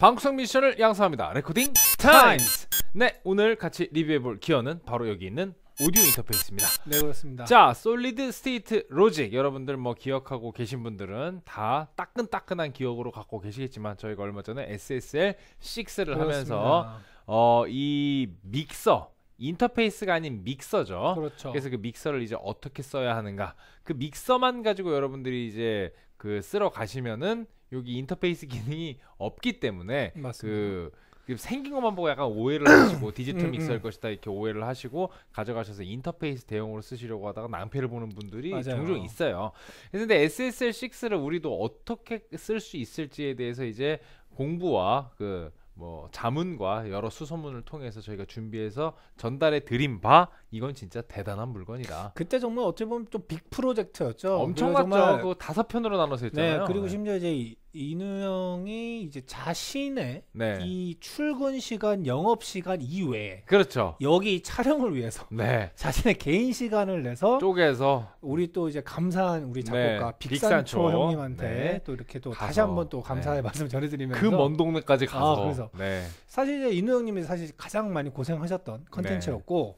방구 미션을 양성합니다. 레코딩 타임스! 네, 오늘 같이 리뷰해볼 기어는 바로 여기 있는 오디오 인터페이스입니다. 네, 그렇습니다. 자, 솔리드 스테이트 로직. 여러분들 뭐 기억하고 계신 분들은 다 따끈따끈한 기억으로 갖고 계시겠지만 저희가 얼마 전에 SSL 6를 하면서 어, 이 믹서 인터페이스가 아닌 믹서죠. 그렇죠. 그래서 그 믹서를 이제 어떻게 써야 하는가. 그 믹서만 가지고 여러분들이 이제 그 쓰러 가시면은 여기 인터페이스 기능이 없기 때문에 그 맞습니다. 그 생긴 것만 보고 약간 오해를 하시고 디지털 음, 믹서일 음. 것이다 이렇게 오해를 하시고 가져가셔서 인터페이스 대용으로 쓰시려고 하다가 낭패를 보는 분들이 맞아요. 종종 있어요. 그런데 SSL6를 우리도 어떻게 쓸 수 있을지에 대해서 이제 공부와 그 뭐 자문과 여러 수소문을 통해서 저희가 준비해서 전달해 드린 바 이건 진짜 대단한 물건이다. 그때 정말 어찌 보면 좀 빅 프로젝트였죠. 엄청났죠. 그 다섯 편으로 나눠서 네, 했잖아요. 네, 그리고 심지어 이제 이누영이 이제 자신의 네. 이 출근 시간, 영업 시간 이외에 그렇죠. 여기 촬영을 위해서 네. 자신의 개인 시간을 내서 쪼개서 우리 또 이제 감사한 우리 네, 작곡가 네. 빅산초, 형님한테 네. 또 이렇게 또 가서, 다시 한번 또 감사의 말씀 전해드리면서 그 먼 동네까지 아, 가서 아, 그래서 사실 이제 이누영님이 사실 가장 많이 고생하셨던 컨텐츠였고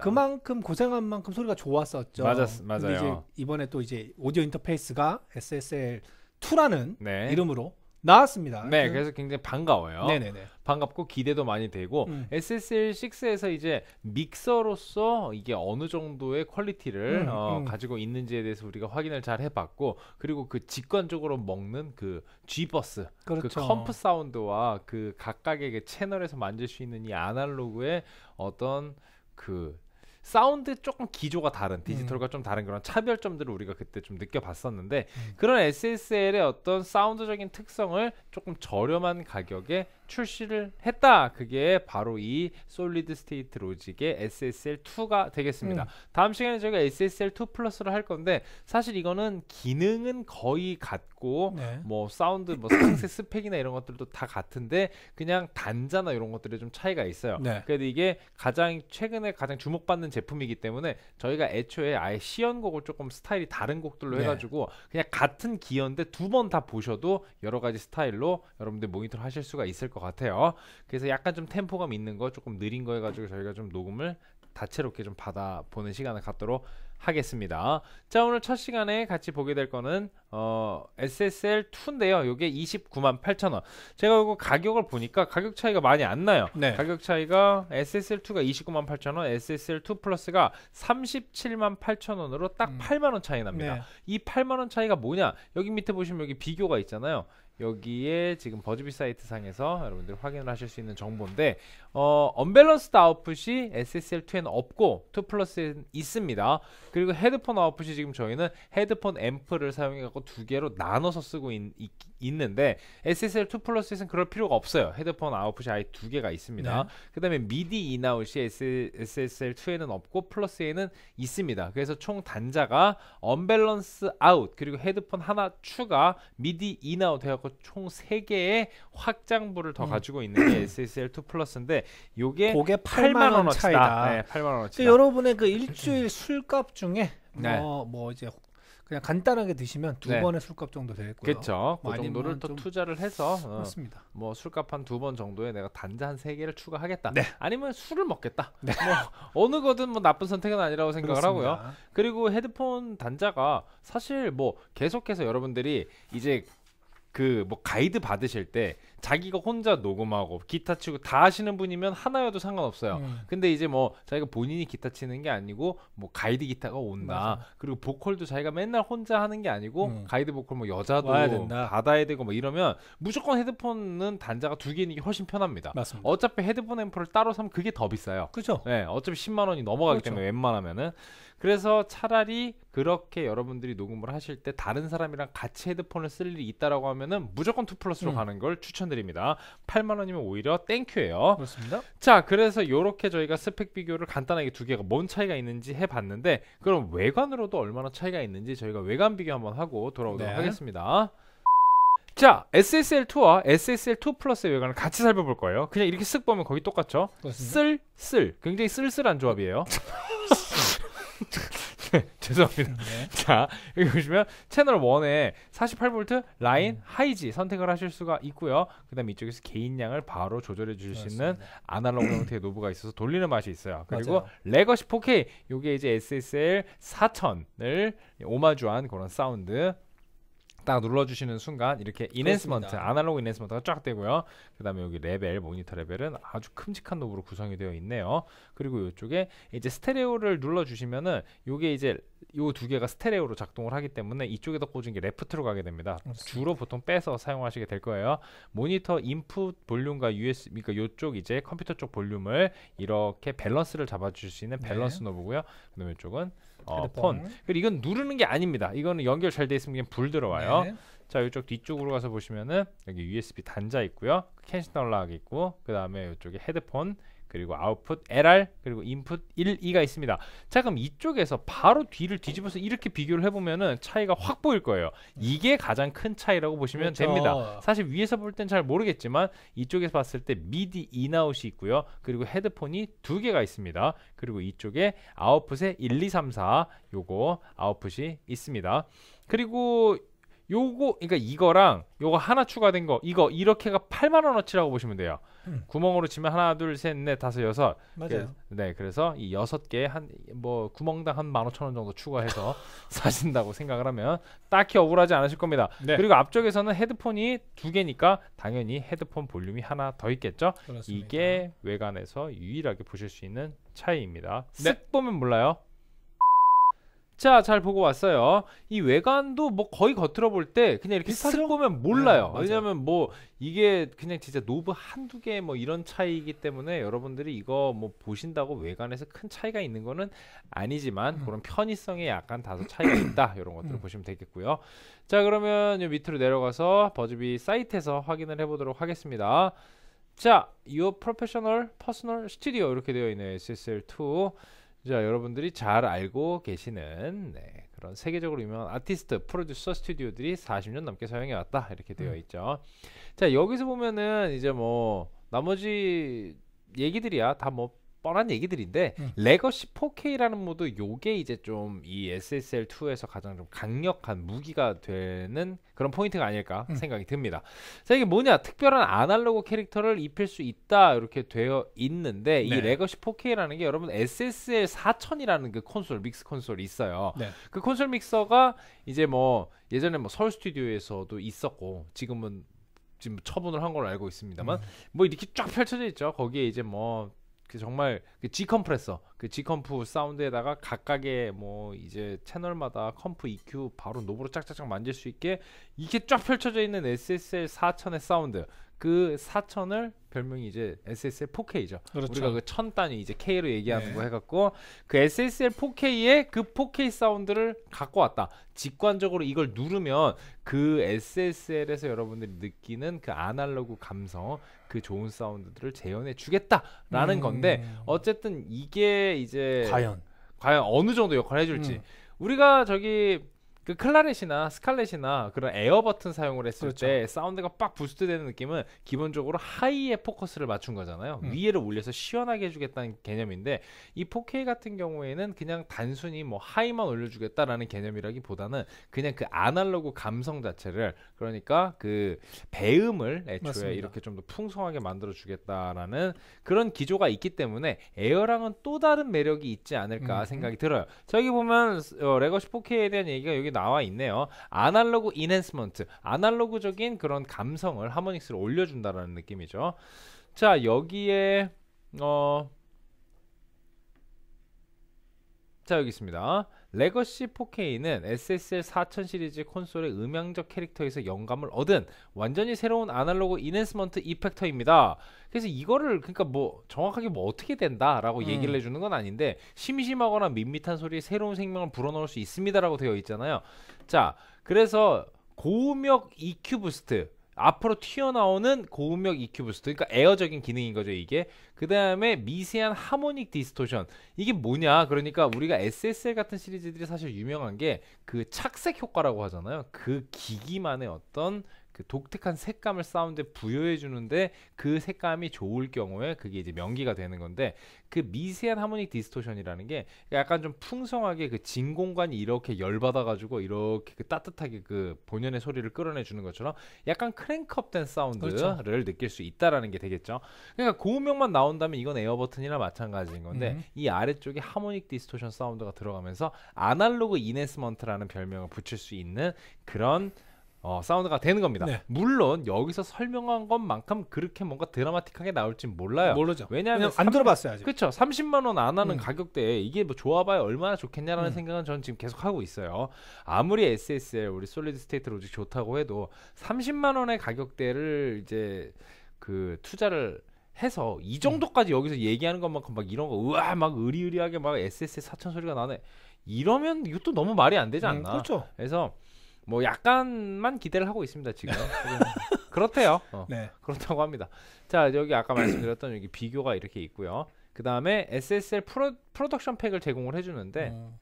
그 그만큼 고생한 만큼 소리가 좋았었죠. 맞았, 맞아요. 근데 이제 이번에 또 이제 오디오 인터페이스가 SSL 2라는 네. 이름으로 나왔습니다. 네, 그, 래서 굉장히 반가워요. 네네네. 반갑고 기대도 많이 되고 음. SSL 6에서 이제 믹서로서 이게 어느 정도의 퀄리티를 음, 어, 음. 가지고 있는지에 대해서 우리가 확인을 잘 해봤고 그리고 그 직관적으로 먹는 그 G 버스, 그 그렇죠. 그 컴프 사운드와 그 각각의 그 채널에서 만질 수 있는 이 아날로그의 어떤 그 사운드 조금 기조가 다른 음. 디지털과 음. 좀 다른 그런 차별점들을 우리가 그때 좀 느껴봤었는데 음. 그런 SSL의 어떤 사운드적인 특성을 조금 저렴한 가격에 출시를 했다. 그게 바로 이 솔리드 스테이트 로직의 SSL2가 되겠습니다. 음. 다음 시간에 저희가 SSL2 플러스를 할 건데 사실 이거는 기능은 거의 같고 네. 뭐 사운드 뭐 상세 스펙이나 이런 것들도 다 같은데 그냥 단자나 이런 것들에 좀 차이가 있어요. 네. 그래도 이게 가장 최근에 가장 주목받는 제품이기 때문에 저희가 애초에 아예 시연곡을 조금 스타일이 다른 곡들로 네. 해가지고 그냥 같은 기어인데 두 번 다 보셔도 여러 가지 스타일로 여러분들 모니터를 하실 수가 있을 것것 같아요. 그래서 약간 좀 템포감 있는 거 조금 느린 거 해가지고 저희가 좀 녹음을 다채롭게 좀 받아보는 시간을 갖도록 하겠습니다. 자 오늘 첫 시간에 같이 보게 될 거는 어, SSL2인데요. 요게 29만 8천원. 제가 이거 가격을 보니까 가격 차이가 많이 안 나요. 네. 가격 차이가 SSL2가 29만 8천원, SSL2 플러스가 37만 8천원으로 딱 음. 8만원 차이 납니다. 네. 이 8만원 차이가 뭐냐? 여기 밑에 보시면 여기 비교가 있잖아요. 여기에 지금 버즈비 사이트 상에서 여러분들 확인을 하실 수 있는 정보인데 어, 언밸런스드 아웃풋이 SSL2에는 없고 2 플러스에는 있습니다. 그리고 헤드폰 아웃풋이 지금 저희는 헤드폰 앰프를 사용해 갖고 있고두 개로 나눠서 쓰고 있, 는데 SSL 2 플러스 에서는 그럴 필요가 없어요. 헤드폰 아웃풋이 아예 두 개가 있습니다. 네. 그 다음에 미디 인아웃이 SSL 2에는 없고 플러스 에는 있습니다. 그래서 총 단자가 언밸런스 아웃 그리고 헤드폰 하나 추가 미디 인아웃 해갖고 총세 개의 확장부를 더 음. 가지고 있는 게 SSL 2 플러스인데 요게 그게 8만 원어치다. 네, 8만 원어치. 그 여러분의 그 일주일 술값 중에 네. 뭐, 뭐 이제 그냥 간단하게 드시면 두 네. 번의 술값 정도 되겠고요. 그렇죠. 뭐그 정도를 또 투자를 해서 어, 맞습니다. 뭐 술값 한 두 번 정도에 내가 단자 한 세 개를 추가하겠다. 네. 아니면 술을 먹겠다. 네. 뭐 어느 거든 뭐 나쁜 선택은 아니라고 생각을 그렇습니다. 하고요. 그리고 헤드폰 단자가 사실 뭐 계속해서 여러분들이 이제 그뭐 가이드 받으실 때 자기가 혼자 녹음하고 기타 치고 다 하시는 분이면 하나여도 상관없어요. 음. 근데 이제 뭐 자기가 본인이 기타 치는 게 아니고 뭐 가이드 기타가 온다. 맞아. 그리고 보컬도 자기가 맨날 혼자 하는 게 아니고 음. 가이드 보컬 뭐 여자도 받아야 되고 뭐 이러면 무조건 헤드폰은 단자가 두 개는 게 훨씬 편합니다. 맞습니다. 어차피 헤드폰 앰프를 따로 사면 그게 더 비싸요. 그죠? 네, 어차피 10만 원이 넘어가기 그렇죠. 때문에 웬만하면은 그래서 차라리 그렇게 여러분들이 녹음을 하실 때 다른 사람이랑 같이 헤드폰을 쓸 일이 있다라고 하면은 무조건 투 플러스로 음. 가는 걸 추천드립니다. 8만 원이면 오히려 땡큐예요. 그렇습니다. 자, 그래서 이렇게 저희가 스펙 비교를 간단하게 두 개가 뭔 차이가 있는지 해 봤는데 그럼 외관으로도 얼마나 차이가 있는지 저희가 외관 비교 한번 하고 돌아오도록 네. 하겠습니다. 자, SSL2와 SSL2 플러스의 외관을 같이 살펴볼 거예요. 그냥 이렇게 쓱 보면 거기 똑같죠? 쓸, 쓸. 굉장히 쓸쓸한 조합이에요. 죄송합니다. 네. 자, 여기 보시면 채널 1에 48V 라인 음. 하이지 선택을 하실 수가 있고요. 그다음 이쪽에서 개인량을 바로 조절해 주실 수 있는 아날로그 형태의 노브가 있어서 돌리는 맛이 있어요. 그리고 맞아요. 레거시 4K 요게 이제 SSL 4000을 오마주한 그런 사운드 딱 눌러주시는 순간 이렇게 인핸스먼트 아날로그 인핸스먼트가 쫙 되고요 그 다음에 여기 레벨 모니터 레벨은 아주 큼직한 노브로 구성이 되어 있네요 그리고 이쪽에 이제 스테레오를 눌러주시면은 요게 이제 이두 개가 스테레오로 작동을 하기 때문에 이쪽에다 꽂은 게 레프트로 가게 됩니다. 그렇습니다. 주로 보통 빼서 사용하시게 될 거예요. 모니터 인풋 볼륨과 USB 그러니까 이쪽 이제 컴퓨터 쪽 볼륨을 이렇게 밸런스를 잡아줄 수 있는 네. 밸런스 네. 노브고요. 그다음에 이쪽은 어, 폰. 그리고 이건 누르는 게 아닙니다. 이거는 연결 잘 돼 있으면 그냥 불 들어와요. 네. 자 이쪽 뒤쪽으로 가서 보시면은 여기 USB 단자 있고요. 캔시 달라게 있고 그 다음에 이쪽에 헤드폰 그리고 아웃풋 LR 그리고 인풋 1, 2가 있습니다 자 그럼 이쪽에서 바로 뒤를 뒤집어서 이렇게 비교를 해보면은 차이가 확 보일 거예요 이게 가장 큰 차이라고 보시면 그렇죠. 됩니다 사실 위에서 볼 땐 잘 모르겠지만 이쪽에서 봤을 때 미디 인아웃이 있고요 그리고 헤드폰이 두 개가 있습니다 그리고 이쪽에 아웃풋에 1, 2, 3, 4 요거 아웃풋이 있습니다 그리고 요거 그러니까 이거랑 요거 하나 추가된 거 이거 이렇게가 8만 원어치라고 보시면 돼요. 음. 구멍으로 치면 하나 둘 셋 넷 다섯 여섯 맞아요. 그, 네 그래서 이 여섯 개한뭐 구멍당 한만 오천 원 정도 추가해서 사신다고 생각을 하면 딱히 억울하지 않으실 겁니다. 네. 그리고 앞쪽에서는 헤드폰이 두 개니까 당연히 헤드폰 볼륨이 하나 더 있겠죠. 그렇습니다. 이게 외관에서 유일하게 보실 수 있는 차이입니다. 네. 쓱 보면 몰라요. 자, 잘 보고 왔어요. 이 외관도 뭐 거의 겉으로 볼 때 그냥 이렇게 비슷하죠? 쓱 보면 몰라요. 네, 왜냐면 뭐 이게 그냥 진짜 노브 한두 개 뭐 이런 차이이기 때문에 여러분들이 이거 뭐 보신다고 외관에서 큰 차이가 있는 거는 아니지만 음. 그런 편의성에 약간 다소 차이가 있다. 이런 것들을 음. 보시면 되겠고요. 자, 그러면 요 밑으로 내려가서 버즈비 사이트에서 확인을 해 보도록 하겠습니다. 자, your professional personal studio 이렇게 되어 있는 SSL2 자 여러분들이 잘 알고 계시는 네, 그런 세계적으로 유명한 아티스트 프로듀서 스튜디오들이 40년 넘게 사용해 왔다 이렇게 되어 음. 있죠. 자 여기서 보면은 이제 뭐 나머지 얘기들이야 다뭐 뻔한 얘기들인데 음. 레거시 4K라는 모드 요게 이제 좀 이 SSL 2에서 가장 좀 강력한 무기가 되는 그런 포인트가 아닐까 음. 생각이 듭니다. 자 이게 뭐냐 특별한 아날로그 캐릭터를 입힐 수 있다 이렇게 되어 있는데 네. 이 레거시 4K라는 게 여러분 SSL 4000이라는 그 콘솔 믹스 콘솔이 있어요. 네. 그 콘솔 믹서가 이제 뭐 예전에 뭐 서울 스튜디오에서도 있었고 지금은 지금 처분을 한 걸로 알고 있습니다만 음. 뭐 이렇게 쫙 펼쳐져 있죠. 거기에 이제 뭐그 정말 그 G 컴프레서 그 G 컴프 사운드에다가 각각의 뭐 이제 채널마다 컴프 EQ 바로 노브로 짝짝짝 만질 수 있게 이게 쫙 펼쳐져 있는 SSL 4000의 사운드 그 4천을 별명이 이제 SSL 4K죠. 그렇죠. 우리가 그천 단위 이제 K로 얘기하는 네. 거 해갖고 그 SSL 4 k 에그 4K 사운드를 갖고 왔다. 직관적으로 이걸 누르면 그 SSL에서 여러분들이 느끼는 그 아날로그 감성, 그 좋은 사운드들을 재현해 주겠다라는 음. 건데 어쨌든 이게 이제 과연 과연 어느 정도 역할을 해줄지 음. 우리가 저기 그 클라렛이나 스칼렛이나 그런 에어 버튼 사용을 했을 그렇죠. 때 사운드가 빡 부스트되는 느낌은 기본적으로 하이에 포커스를 맞춘 거잖아요. 음. 위에를 올려서 시원하게 해주겠다는 개념인데 이 4K 같은 경우에는 그냥 단순히 뭐 하이만 올려주겠다라는 개념이라기보다는 그냥 그 아날로그 감성 자체를 그러니까 그 배음을 애초에 맞습니다. 이렇게 좀 더 풍성하게 만들어주겠다라는 그런 기조가 있기 때문에 에어랑은 또 다른 매력이 있지 않을까 음. 생각이 들어요. 저기 보면 어, 레거시 4K에 대한 얘기가 여기 나와 있네요. 아날로그 인핸스먼트, 아날로그적인 그런 감성을 하모닉스를 올려준다라는 느낌이죠. 자 여기에 어, 자 여기 있습니다. 레거시 4K는 SSL 4000 시리즈 콘솔의 음향적 캐릭터에서 영감을 얻은 완전히 새로운 아날로그 인핸스먼트 이펙터입니다. 그래서 이거를 그러니까 뭐 정확하게 뭐 어떻게 된다라고 음. 얘기를 해주는 건 아닌데 심심하거나 밋밋한 소리에 새로운 생명을 불어넣을 수 있습니다라고 되어 있잖아요. 자, 그래서 고음역 EQ 부스트 앞으로 튀어나오는 고음역 EQ 부스트 그러니까 에어적인 기능인 거죠 이게 그 다음에 미세한 하모닉 디스토션 이게 뭐냐 그러니까 우리가 SSL 같은 시리즈들이 사실 유명한 게 그 착색 효과라고 하잖아요 그 기기만의 어떤 그 독특한 색감을 사운드에 부여해 주는데 그 색감이 좋을 경우에 그게 이제 명기가 되는 건데 그 미세한 하모닉 디스토션이라는 게 약간 좀 풍성하게 그 진공관이 이렇게 열받아 가지고 이렇게 그 따뜻하게 그 본연의 소리를 끌어내 주는 것처럼 약간 크랭크업된 사운드를 그렇죠. 느낄 수 있다라는 게 되겠죠. 그러니까 고음역만 나온다면 이건 에어 버튼이나 마찬가지인 건데 음. 이 아래쪽에 하모닉 디스토션 사운드가 들어가면서 아날로그 이네스먼트라는 별명을 붙일 수 있는 그런 어, 사운드가 되는 겁니다. 네. 물론 여기서 설명한 것만큼 그렇게 뭔가 드라마틱하게 나올진 몰라요. 모르죠. 왜냐하면 안 들어봤어요 아직. 그렇죠. 30만 원 안 하는 음. 가격대에 이게 뭐 좋아봐야 얼마나 좋겠냐라는 음. 생각은 저는 지금 계속 하고 있어요. 아무리 SSL 우리 솔리드 스테이트 로직 좋다고 해도 30만 원의 가격대를 이제 그 투자를 해서 이 음. 정도까지 음. 여기서 얘기하는 것만큼 막 이런 거 우와 막 의리의리하게 막 SSL 사천 소리가 나네 이러면 이것도 너무 말이 안 되지 음, 않나? 그렇죠. 그래서 뭐 약간만 기대를 하고 있습니다 지금 그렇대요 어, 네. 그렇다고 합니다 자 여기 아까 말씀드렸던 여기 비교가 이렇게 있고요 그 다음에 SSL 프로, 프로덕션 팩을 제공을 해주는데 음.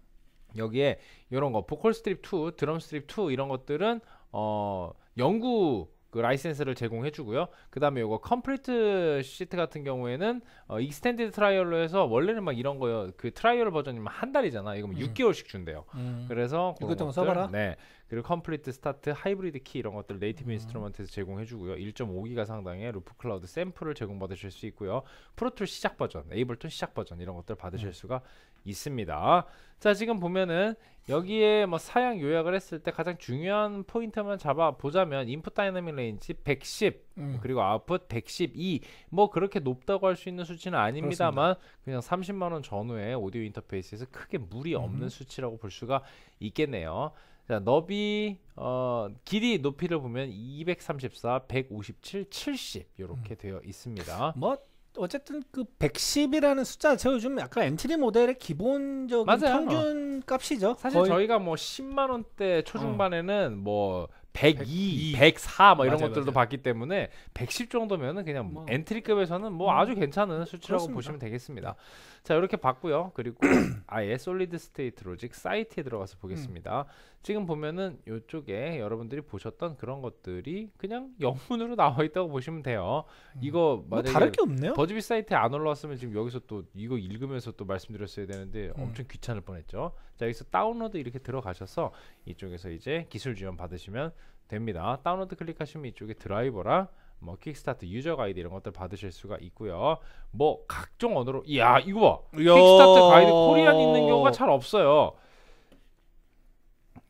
여기에 이런 거 보컬 스트립 2 드럼 스트립 2 이런 것들은 어연구그 라이센스를 제공해 주고요. 그 다음에 요거 컴플리트 시트 같은 경우에는 어, 익스텐디드 트라이얼로 해서 원래는 막 이런 거요. 그 트라이얼 버전이면 한 달이잖아. 이거 면 음. 6개월씩 준대요. 음. 그래서 이것 좀 써봐라. 네. 그리고 컴플리트 스타트 하이브리드 키 이런 것들 네이티브 음. 인스트루먼트에서 제공해 주고요. 1.5기가 상당의 루프 클라우드 샘플을 제공받으실 수 있고요. 프로툴 시작 버전, 에이블톤 시작 버전 이런 것들 받으실 음. 수가 있습니다. 자, 지금 보면은 여기에 뭐 사양 요약을 했을 때 가장 중요한 포인트만 잡아 보자면 인풋 다이나믹 레인지 110 음. 그리고 아웃풋 112 뭐 그렇게 높다고 할 수 있는 수치는 아닙니다만 그렇습니다. 그냥 30만 원 전후에 오디오 인터페이스에서 크게 무리 없는 음. 수치라고 볼 수가 있겠네요. 자, 너비 어, 길이 높이를 보면 234, 157, 70 이렇게 음. 되어 있습니다. 뭐 어쨌든 그 110이라는 숫자 제가 요즘 약간 엔트리 모델의 기본적인 맞아요. 평균 값이죠. 사실 거의... 저희가 뭐 10만 원대 초중반에는 어. 뭐 102, 1 0 4뭐 이런 맞아요, 것들도 맞아요. 봤기 때문에 110 정도면은 그냥 뭐. 엔트리급에서는 뭐 음. 아주 괜찮은 수치라고 그렇습니다. 보시면 되겠습니다. 자 이렇게 봤고요. 그리고 아예 솔리드 스테이트 로직 사이트에 들어가서 보겠습니다. 음. 지금 보면은 이쪽에 여러분들이 보셨던 그런 것들이 그냥 영문으로 나와 있다고 보시면 돼요. 음. 이거 뭐 다를 게 없네요. 버즈비 사이트에 안 올라왔으면 지금 여기서 또 이거 읽으면서 또 말씀드렸어야 되는데 음. 엄청 귀찮을 뻔했죠. 자 여기서 다운로드 이렇게 들어가셔서 이쪽에서 이제 기술 지원 받으시면 됩니다. 다운로드 클릭하시면 이쪽에 드라이버랑 뭐 킥스타트 유저 가이드 이런 것들 받으실 수가 있고요. 뭐 각종 언어로 이야 이거 봐. 킥스타트 가이드 코리안 있는 경우가 잘 없어요.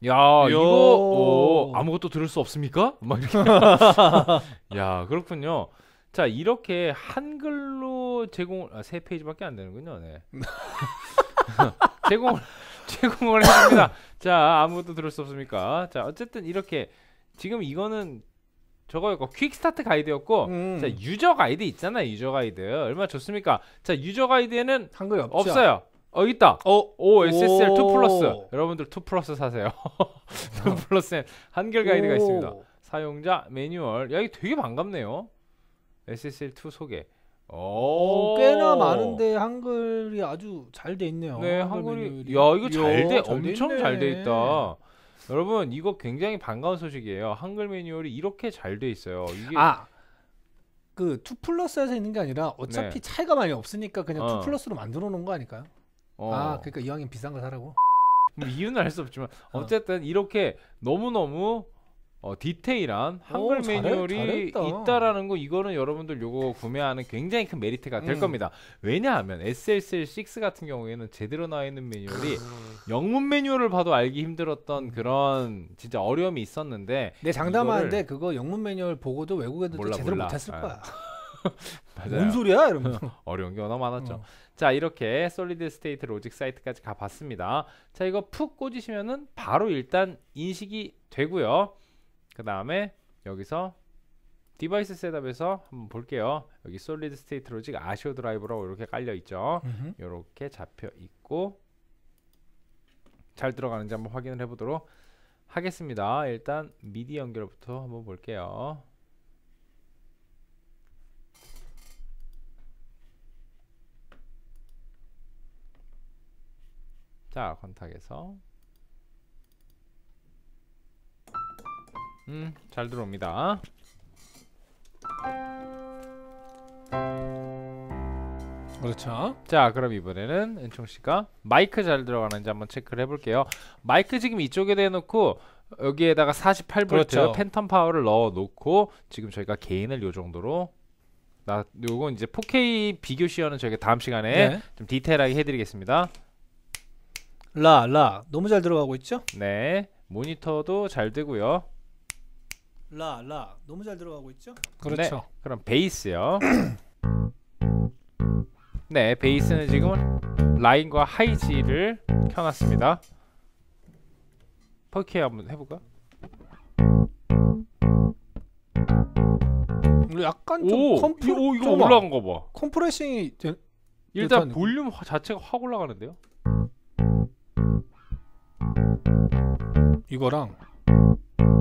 야 이거 오, 아무것도 들을 수 없습니까? 막 이렇게. 야 그렇군요. 자 이렇게 한글로 제공 아, 세 페이지밖에 안 되는군요. 네. 제공을 제공을 했습니다. 자 아무것도 들을 수 없습니까? 자 어쨌든 이렇게 지금 이거는 저거였고 퀵스타트 가이드였고 음. 자 유저 가이드 있잖아요 유저 가이드 얼마나 좋습니까 자 유저 가이드에는 한글 없어요 어 있다 어, 오 SSL 2 플러스 여러분들 2 플러스 사세요 2 플러스엔 한글 가이드가 오. 있습니다 사용자 매뉴얼 야 이게 되게 반갑네요 SSL 2 소개 오, 꽤나 많은데 한글이 아주 잘 돼 있네요. 네, 한글 한글이 메뉴얼이. 야 이거 잘돼 엄청 잘 돼 있다. 여러분 이거 굉장히 반가운 소식이에요. 한글 매뉴얼이 이렇게 잘 돼 있어요. 이게 아. 그 2 플러스에서 있는 게 아니라 어차피 네. 차이가 많이 없으니까 그냥 어. 플러스로 만들어 놓은 거 아닐까요? 어. 아 그러니까 이왕이면 비싼 거 사라고. 뭐 이유는 알 수 없지만 어. 어쨌든 어. 이렇게 너무 너무 어, 디테일한 한글 오, 매뉴얼이 잘했, 있다라는 거 이거는 여러분들 요거 구매하는 굉장히 큰 메리트가 될 음. 겁니다. 왜냐하면 s s l 6 같은 경우에는 제대로 나와 있는 매뉴얼이 아. 영문 매뉴얼을 봐도 알기 힘들었던 음. 그런 진짜 어려움이 있었는데 내 장담하는데 그거 영문 매뉴얼 보고도 외국에도 몰라, 제대로 못했을 아. 거야. 뭔 소리야 이러면서 어려운 게 워낙 많았죠 어. 자 이렇게 솔리드 스테이트 로직 사이트까지 가봤습니다 자 이거 푹 꽂으시면은 바로 일단 인식이 되고요 그 다음에 여기서 디바이스 셋업에서 한번 볼게요. 여기 솔리드 스테이트 로직 아시오 드라이브라고 이렇게 깔려 있죠. 이렇게 잡혀 있고 잘 들어가는지 한번 확인을 해보도록 하겠습니다. 일단 미디 연결부터 한번 볼게요. 자, 컨탁에서 음, 잘 들어옵니다. 그렇죠. 자, 그럼 이번에는 은총 씨가 마이크 잘 들어가는지 한번 체크를 해볼게요. 마이크 지금 이쪽에 대놓고 여기에다가 48V 그렇죠. 팬텀 파워를 넣어놓고 지금 저희가 개인을 요 정도로 나 요건 이제 4K 비교 시연은 저희가 다음 시간에 네. 좀 디테일하게 해드리겠습니다. 라 라 너무 잘 들어가고 있죠? 네 모니터도 잘 되고요. 라, 라. 너무 잘 들어가고 있죠? 그렇죠. 네, 그럼 베이스요. 네, 베이스는 지금 라인과 하이지를 켜놨습니다. 퍼키 한번 해볼까? 약간 좀 오, 컴프 오 이거 좀 올라간 거 봐. 컴프레싱이 된, 일단 볼륨 화, 자체가 확 올라가는데요. 이거랑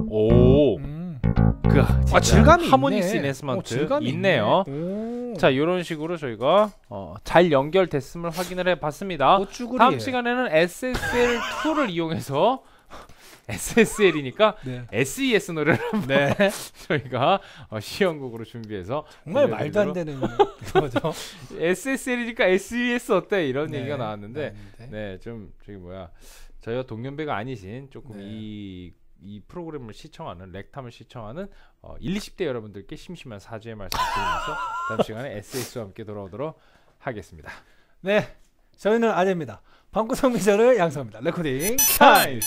오 음. 그, 아 질감이 하모니스 네스먼트 어, 있네요. 있네. 자 이런 식으로 저희가 어, 잘 연결됐음을 확인을 해봤습니다. 다음 시간에는 SSL 2를 이용해서 SSL이니까 네. SES e 노래를 한번 네. 저희가 어, 시연곡으로 준비해서 정말 말도 안 되는 거죠. SSL이니까 SES 어때 이런 네. 얘기가 나왔는데 네 좀 저기 뭐야 저희가 동년배가 아니신 조금 네. 이이 프로그램을 시청하는 렉탐을 시청하는 어, 1, 20대 여러분들께 심심한 사죄의 말씀 드리면서 다음 시간에 SS와 함께 돌아오도록 하겠습니다. 네, 저희는 아재입니다. 방구석 미저를 양성합니다. 레코딩 타임.